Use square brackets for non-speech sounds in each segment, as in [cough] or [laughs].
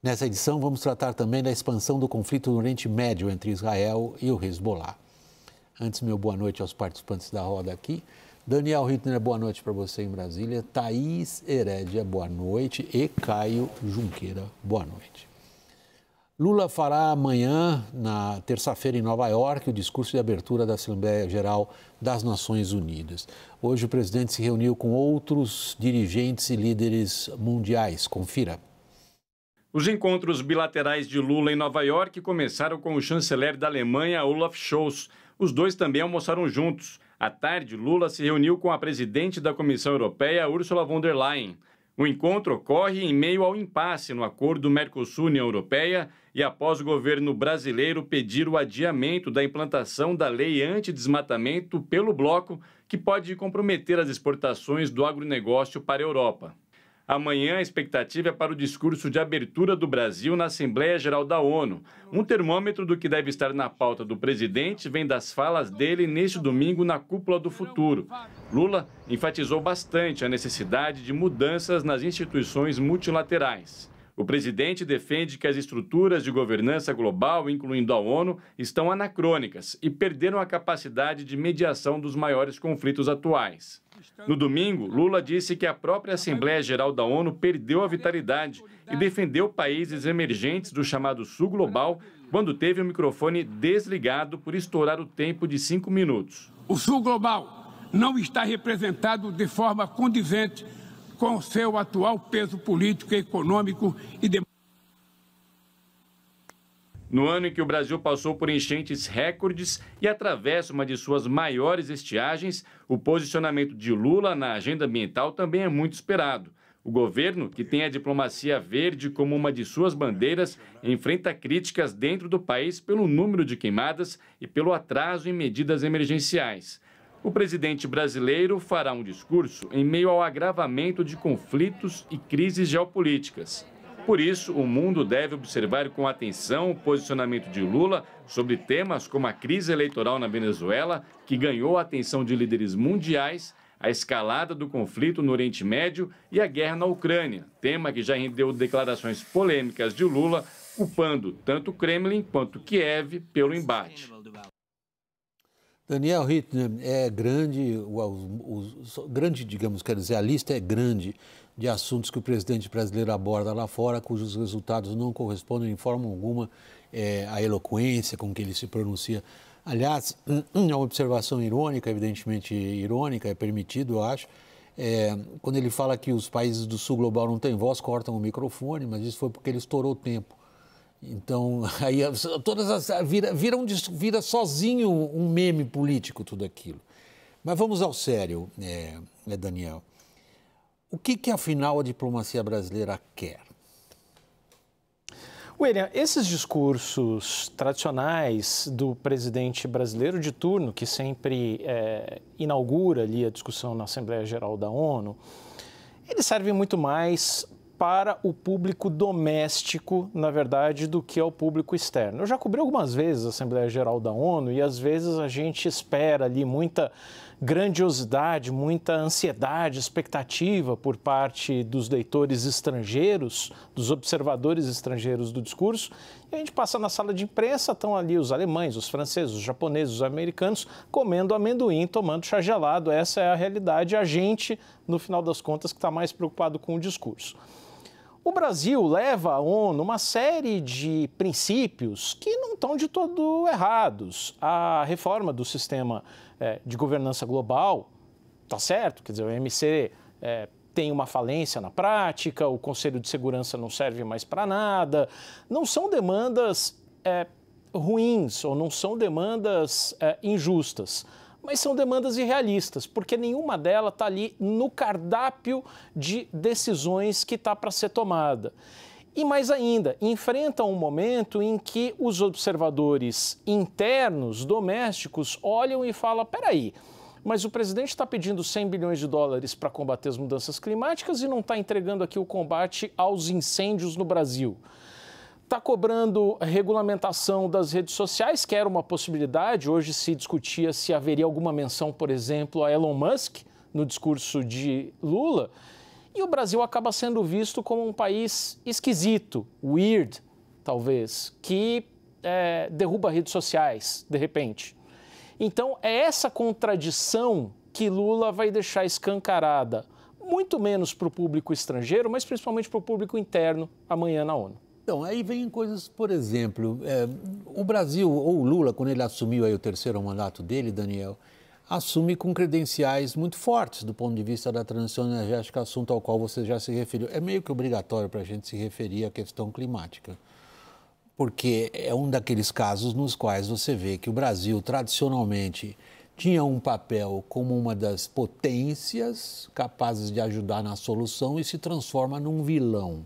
Nessa edição, vamos tratar também da expansão do conflito no Oriente Médio entre Israel e o Hezbollah. Antes, meu boa noite aos participantes da roda aqui. Daniel Hitner, boa noite para você em Brasília. Thaís Herédia, boa noite. E Caio Junqueira, boa noite. Lula fará amanhã, na terça-feira, em Nova York, o discurso de abertura da Assembleia Geral das Nações Unidas. Hoje, o presidente se reuniu com outros dirigentes e líderes mundiais. Confira. Os encontros bilaterais de Lula em Nova York começaram com o chanceler da Alemanha, Olaf Scholz. Os dois também almoçaram juntos. À tarde, Lula se reuniu com a presidente da Comissão Europeia, Ursula von der Leyen. O encontro ocorre em meio ao impasse no acordo Mercosul-União Europeia e após o governo brasileiro pedir o adiamento da implantação da lei anti-desmatamento pelo bloco, que pode comprometer as exportações do agronegócio para a Europa. Amanhã a expectativa é para o discurso de abertura do Brasil na Assembleia Geral da ONU. Um termômetro do que deve estar na pauta do presidente vem das falas dele neste domingo na Cúpula do Futuro. Lula enfatizou bastante a necessidade de mudanças nas instituições multilaterais. O presidente defende que as estruturas de governança global, incluindo a ONU, estão anacrônicas e perderam a capacidade de mediação dos maiores conflitos atuais. No domingo, Lula disse que a própria Assembleia Geral da ONU perdeu a vitalidade e defendeu países emergentes do chamado Sul Global quando teve o microfone desligado por estourar o tempo de cinco minutos. O Sul Global não está representado de forma condizente com seu atual peso político, econômico e democrático. No ano em que o Brasil passou por enchentes recordes e atravessa uma de suas maiores estiagens, o posicionamento de Lula na agenda ambiental também é muito esperado. O governo, que tem a diplomacia verde como uma de suas bandeiras, enfrenta críticas dentro do país pelo número de queimadas e pelo atraso em medidas emergenciais. O presidente brasileiro fará um discurso em meio ao agravamento de conflitos e crises geopolíticas. Por isso, o mundo deve observar com atenção o posicionamento de Lula sobre temas como a crise eleitoral na Venezuela, que ganhou a atenção de líderes mundiais, a escalada do conflito no Oriente Médio e a guerra na Ucrânia, tema que já rendeu declarações polêmicas de Lula, culpando tanto o Kremlin quanto Kiev pelo embate. Daniel Rittner, é grande, o, o, o, grande, digamos, quer dizer, a lista é grande de assuntos que o presidente brasileiro aborda lá fora, cujos resultados não correspondem em forma alguma é, à eloquência com que ele se pronuncia. Aliás, [clears throat] é uma observação irônica, evidentemente irônica, é permitido, eu acho. É, quando ele fala que os países do sul global não têm voz, cortam o microfone, mas isso foi porque ele estourou o tempo. Então, [laughs] aí todas as, vira, vira, um, vira sozinho um meme político tudo aquilo. Mas vamos ao sério, é, é Daniel. O que, que afinal a diplomacia brasileira quer? William, esses discursos tradicionais do presidente brasileiro de turno, que sempre é, inaugura ali a discussão na Assembleia Geral da ONU, eles servem muito mais para o público doméstico, na verdade, do que ao público externo. Eu já cobri algumas vezes a Assembleia Geral da ONU e às vezes a gente espera ali muita grandiosidade, muita ansiedade, expectativa por parte dos leitores estrangeiros, dos observadores estrangeiros do discurso. E a gente passa na sala de imprensa, estão ali os alemães, os franceses, os japoneses, os americanos comendo amendoim, tomando chá gelado. Essa é a realidade. A gente, no final das contas, que está mais preocupado com o discurso. O Brasil leva à ONU uma série de princípios que não estão de todo errados. A reforma do sistema eh, de governança global está certo, quer dizer, o MC é, eh, tem uma falência na prática, o Conselho de Segurança não serve mais para nada. Não são demandas é, ruins ou não são demandas é, injustas mas são demandas irrealistas, porque nenhuma delas está ali no cardápio de decisões que está para ser tomada. E mais ainda, enfrenta um momento em que os observadores internos, domésticos, olham e falam: peraí, mas o presidente está pedindo 100 bilhões de dólares para combater as mudanças climáticas e não está entregando aqui o combate aos incêndios no Brasil. Está cobrando regulamentação das redes sociais, que era uma possibilidade. Hoje se discutia se haveria alguma menção, por exemplo, a Elon Musk no discurso de Lula. E o Brasil acaba sendo visto como um país esquisito, weird, talvez, que é, derruba redes sociais, de repente. Então, é essa contradição que Lula vai deixar escancarada, muito menos para o público estrangeiro, mas principalmente para o público interno, amanhã na ONU. Então, aí vem coisas, por exemplo, é, o Brasil, ou o Lula, quando ele assumiu aí o terceiro mandato dele, Daniel, assume com credenciais muito fortes do ponto de vista da transição energética, assunto ao qual você já se referiu. É meio que obrigatório para a gente se referir à questão climática, porque é um daqueles casos nos quais você vê que o Brasil, tradicionalmente, tinha um papel como uma das potências capazes de ajudar na solução e se transforma num vilão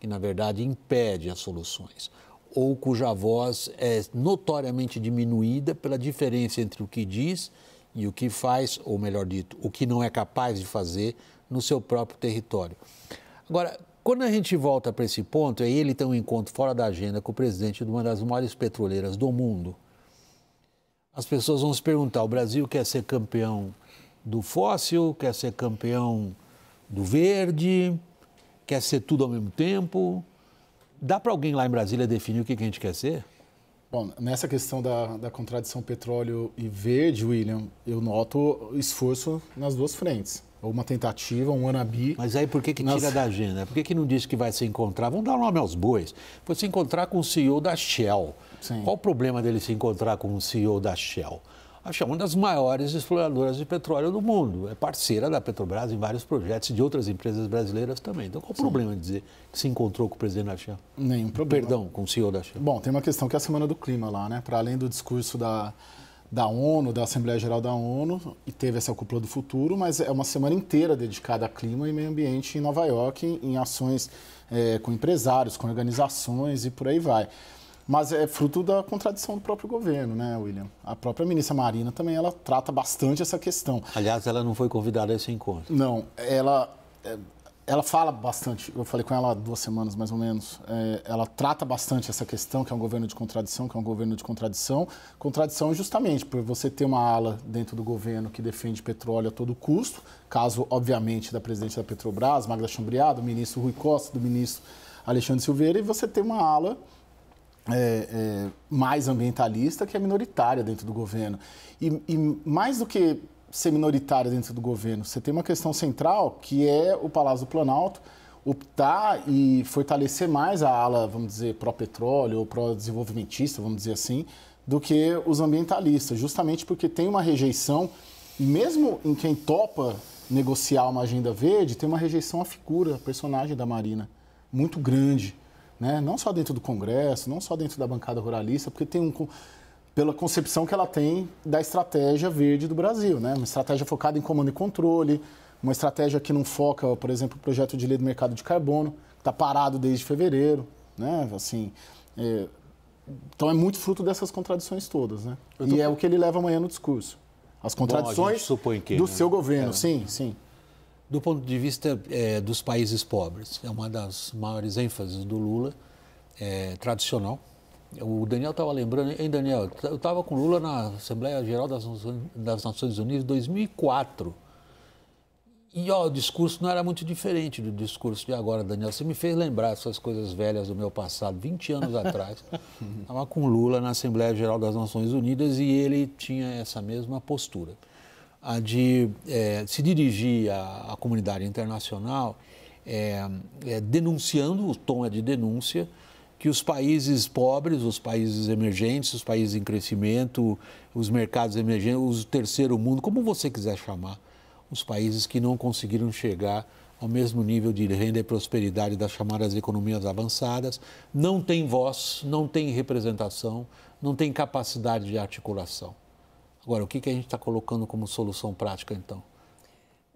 que na verdade impede as soluções, ou cuja voz é notoriamente diminuída pela diferença entre o que diz e o que faz, ou melhor dito, o que não é capaz de fazer no seu próprio território. Agora, quando a gente volta para esse ponto, aí ele tem um encontro fora da agenda com o presidente de uma das maiores petroleiras do mundo. As pessoas vão se perguntar: o Brasil quer ser campeão do fóssil, quer ser campeão do verde, Quer ser tudo ao mesmo tempo? Dá para alguém lá em Brasília definir o que, a gente quer ser? Bom, nessa questão da, da contradição petróleo e verde, William, eu noto esforço nas duas frentes. Uma tentativa, um anabi. Mas aí por que, que nas... tira da agenda? Por que, que não diz que vai se encontrar? Vamos dar o nome aos bois. Foi se encontrar com o CEO da Shell. Sim. Qual o problema dele se encontrar com o CEO da Shell? acho é uma das maiores exploradoras de petróleo do mundo. É parceira da Petrobras em vários projetos e de outras empresas brasileiras também. Então, qual o Sim. problema de dizer que se encontrou com o presidente da Shell? Nenhum problema. Perdão, com o CEO da Shell. Bom, tem uma questão que é a Semana do Clima lá, né? Para além do discurso da, da ONU, da Assembleia Geral da ONU, e teve essa cúpula do futuro, mas é uma semana inteira dedicada a clima e meio ambiente em Nova York, em, em ações é, com empresários, com organizações e por aí vai. Mas é fruto da contradição do próprio governo, né, William? A própria ministra Marina também ela trata bastante essa questão. Aliás, ela não foi convidada a esse encontro. Não, ela é, ela fala bastante. Eu falei com ela há duas semanas mais ou menos. É, ela trata bastante essa questão que é um governo de contradição, que é um governo de contradição. Contradição justamente por você ter uma ala dentro do governo que defende petróleo a todo custo, caso obviamente da presidente da Petrobras, Magda Chambriá, do ministro Rui Costa, do ministro Alexandre Silveira, e você ter uma ala é, é, mais ambientalista que é minoritária dentro do governo. E, e, mais do que ser minoritária dentro do governo, você tem uma questão central que é o Palácio do Planalto optar e fortalecer mais a ala, vamos dizer, pró-petróleo ou pró-desenvolvimentista, vamos dizer assim, do que os ambientalistas, justamente porque tem uma rejeição, mesmo em quem topa negociar uma agenda verde, tem uma rejeição à figura, à personagem da Marina, muito grande né? não só dentro do Congresso, não só dentro da bancada ruralista, porque tem um pela concepção que ela tem da estratégia verde do Brasil, né? Uma estratégia focada em comando e controle, uma estratégia que não foca, por exemplo, o projeto de lei do mercado de carbono, que está parado desde fevereiro, né? Assim, é... então é muito fruto dessas contradições todas, né? Tô... E é o que ele leva amanhã no discurso. As contradições Bom, que, do né? seu governo, é. sim, sim do ponto de vista é, dos países pobres. É uma das maiores ênfases do Lula, é, tradicional. O Daniel estava lembrando, hein, Daniel? Eu estava com o Lula na Assembleia Geral das, das Nações Unidas em 2004. E ó, o discurso não era muito diferente do discurso de agora, Daniel. Você me fez lembrar essas coisas velhas do meu passado, 20 anos [laughs] atrás. Estava com Lula na Assembleia Geral das Nações Unidas e ele tinha essa mesma postura a de é, se dirigir à, à comunidade internacional é, é, denunciando, o tom é de denúncia, que os países pobres, os países emergentes, os países em crescimento, os mercados emergentes, o terceiro mundo, como você quiser chamar, os países que não conseguiram chegar ao mesmo nível de renda e prosperidade das chamadas economias avançadas, não têm voz, não têm representação, não têm capacidade de articulação. Agora, o que, que a gente está colocando como solução prática, então?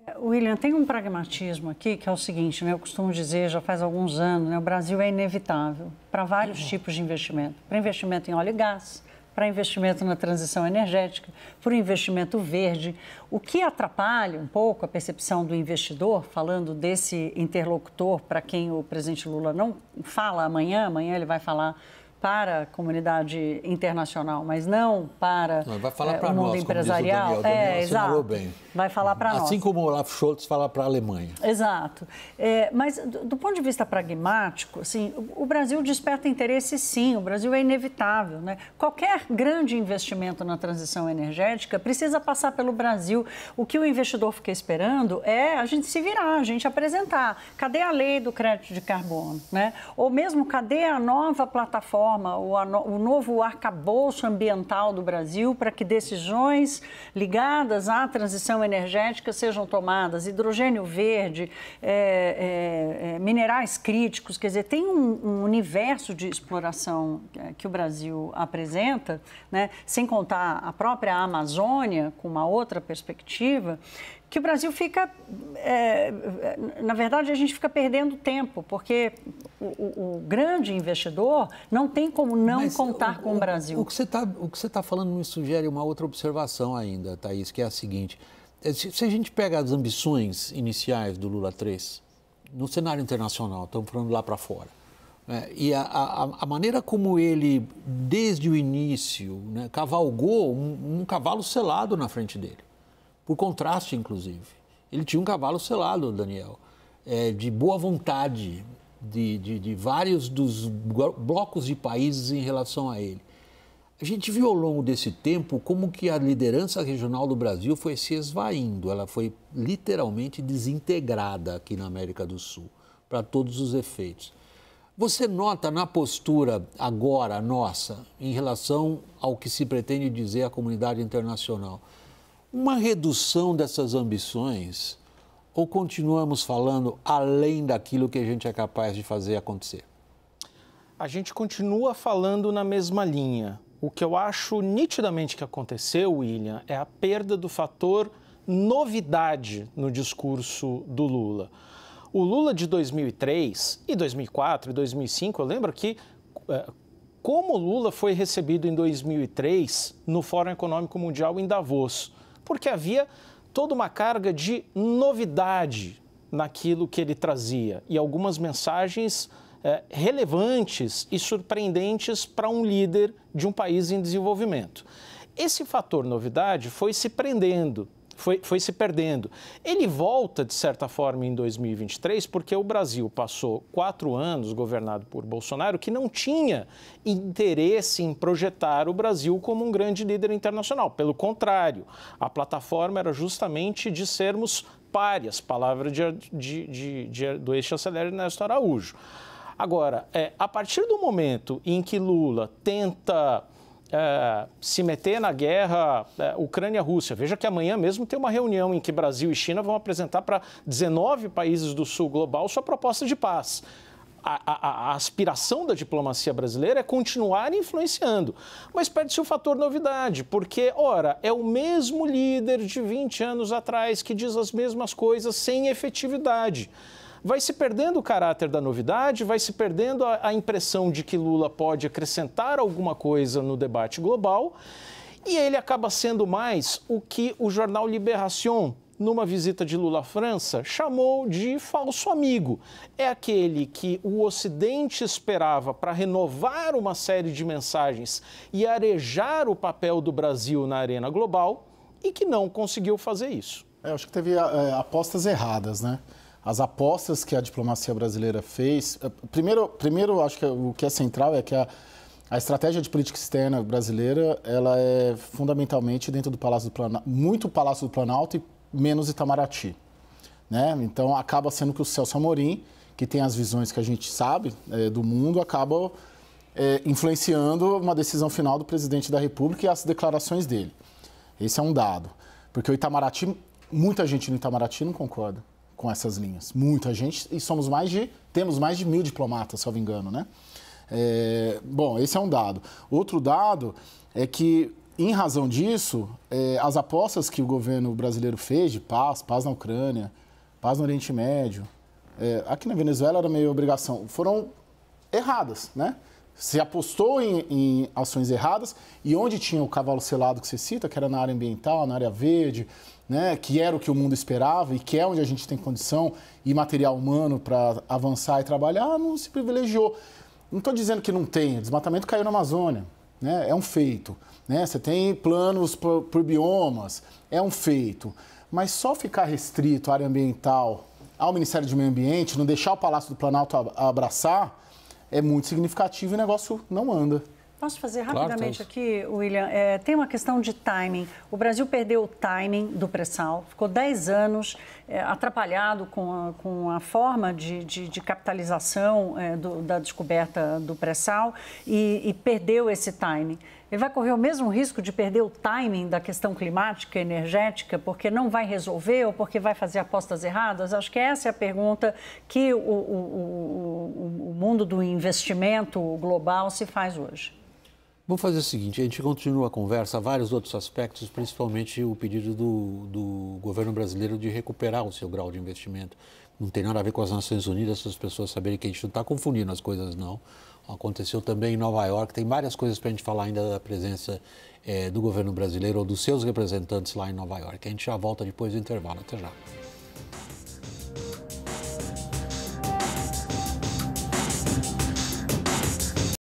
É, William, tem um pragmatismo aqui que é o seguinte, né? eu costumo dizer já faz alguns anos, né? o Brasil é inevitável para vários uhum. tipos de investimento. Para investimento em óleo e gás, para investimento na transição energética, para o investimento verde. O que atrapalha um pouco a percepção do investidor, falando desse interlocutor para quem o presidente Lula não fala amanhã, amanhã ele vai falar para a comunidade internacional, mas não para não, vai falar é, para o mundo nós, empresarial. Como diz o Daniel. é, exato. Bem. Vai falar para assim nós. Assim como o Olaf Scholz fala para a Alemanha. Exato. É, mas do, do, ponto de vista pragmático, assim, o, o, Brasil desperta interesse sim, o Brasil é inevitável. Né? Qualquer grande investimento na transição energética precisa passar pelo Brasil. O que o investidor fica esperando é a gente se virar, a gente apresentar. Cadê a lei do crédito de carbono? Né? Ou mesmo cadê a nova plataforma? reforma, o, o novo arcabouço ambiental do Brasil para que decisões ligadas à transição energética sejam tomadas. Hidrogênio verde, é, é, é minerais críticos, quer dizer, tem um, um, universo de exploração que o Brasil apresenta, né, sem contar a própria Amazônia, com uma outra perspectiva, que o Brasil fica. É, é, na verdade, a gente fica perdendo tempo, porque o, o, o grande investidor não tem como não Mas contar o, com o Brasil. O que você está tá falando me sugere uma outra observação ainda, Thaís, que é a seguinte: é, se a gente pega as ambições iniciais do Lula 3, no cenário internacional, estamos falando lá para fora. Né, e a, a, a, maneira como ele, desde o início, né, cavalgou um, um, cavalo selado na frente dele por contraste, inclusive. Ele tinha um cavalo selado, Daniel, é, de boa vontade de, de, de vários dos blocos de países em relação a ele. A gente viu ao longo desse tempo como que a liderança regional do Brasil foi se esvaindo, ela foi literalmente desintegrada aqui na América do Sul, para todos os efeitos. Você nota na postura agora nossa em relação ao que se pretende dizer à comunidade internacional, uma redução dessas ambições ou continuamos falando além daquilo que a gente é capaz de fazer acontecer? A gente continua falando na mesma linha. O que eu acho nitidamente que aconteceu, William, é a perda do fator novidade no discurso do Lula. O Lula de 2003 e 2004 e 2005, eu lembro que eh, como Lula foi recebido em 2003 no Fórum Econômico Mundial em Davos porque havia toda uma carga de novidade naquilo que ele trazia e algumas mensagens eh, relevantes e surpreendentes para um líder de um país em desenvolvimento. Esse fator novidade foi se prendendo foi, foi se perdendo. Ele volta, de certa forma, em 2023, porque o Brasil passou quatro anos governado por Bolsonaro, que não tinha interesse em projetar o Brasil como um grande líder internacional. Pelo contrário, a plataforma era justamente de sermos párias, palavra de, de, de, de do ex-chanceler Ernesto Araújo. Agora, é, a partir do momento em que Lula tenta é, se meter na guerra é, Ucrânia-Rússia. Veja que amanhã mesmo tem uma reunião em que Brasil e China vão apresentar para 19 países do sul global sua proposta de paz. A, a, a, aspiração da diplomacia brasileira é continuar influenciando. Mas perde-se o fator novidade, porque, ora, é o mesmo líder de 20 anos atrás que diz as mesmas coisas sem efetividade vai se perdendo o caráter da novidade, vai se perdendo a, a impressão de que Lula pode acrescentar alguma coisa no debate global. E ele acaba sendo mais o que o jornal Libération numa visita de Lula à França, chamou de falso amigo. É aquele que o Ocidente esperava para renovar uma série de mensagens e arejar o papel do Brasil na arena global e que não conseguiu fazer isso. É, acho que teve é, apostas erradas, né? as apostas que a diplomacia brasileira fez. Eh, primeiro, primeiro acho que é, o que é central é que a, a estratégia de política externa brasileira ela é fundamentalmente dentro do Palácio do Planalto, muito Palácio do Planalto e menos Itamaraty. Né? Então acaba sendo que o Celso Amorim, que tem as visões que a gente sabe é, do mundo, acaba é, influenciando uma decisão final do presidente da República e as declarações dele. Esse é um dado. Porque o Itamaraty, muita gente no Itamaraty não concorda com essas linhas. Muita gente, e somos mais de. temos mais de mil diplomatas, me engano, né? É, bom, esse é um dado. Outro dado é que, em razão disso, é, as apostas que o governo brasileiro fez de paz, paz na Ucrânia, paz no Oriente Médio, é, aqui na Venezuela era meio obrigação, foram erradas, né? Se apostou em, em, ações erradas e onde tinha o cavalo selado que você cita, que era na área ambiental, na área verde, né, que era o que o mundo esperava e que é onde a gente tem condição e material humano para avançar e trabalhar, não se privilegiou. Não estou dizendo que não tem, desmatamento caiu na Amazônia, né, é um feito. Né? Você tem planos por, por biomas, é um feito. Mas só ficar restrito à área ambiental, ao Ministério do Meio Ambiente, não deixar o Palácio do Planalto abraçar, é muito significativo e o negócio não anda. Posso fazer rapidamente claro, aqui, William? É, tem uma questão de timing. O Brasil perdeu o timing do pré-sal, ficou 10 anos é, atrapalhado com a, com a forma de, de, de capitalização é, do, da descoberta do pré-sal e, e perdeu esse timing. Ele vai correr o mesmo risco de perder o timing da questão climática, energética, porque não vai resolver ou porque vai fazer apostas erradas? Acho que essa é a pergunta que o, o, o, o mundo do investimento global se faz hoje. Vamos fazer o seguinte, a gente continua a conversa, vários outros aspectos, principalmente o pedido do, do governo brasileiro de recuperar o seu grau de investimento. Não tem nada a ver com as Nações Unidas, as pessoas saberem que a gente não está confundindo as coisas, não. Aconteceu também em Nova York, tem várias coisas para a gente falar ainda da presença é, do governo brasileiro ou dos seus representantes lá em Nova York. A gente já volta depois do intervalo. Até já.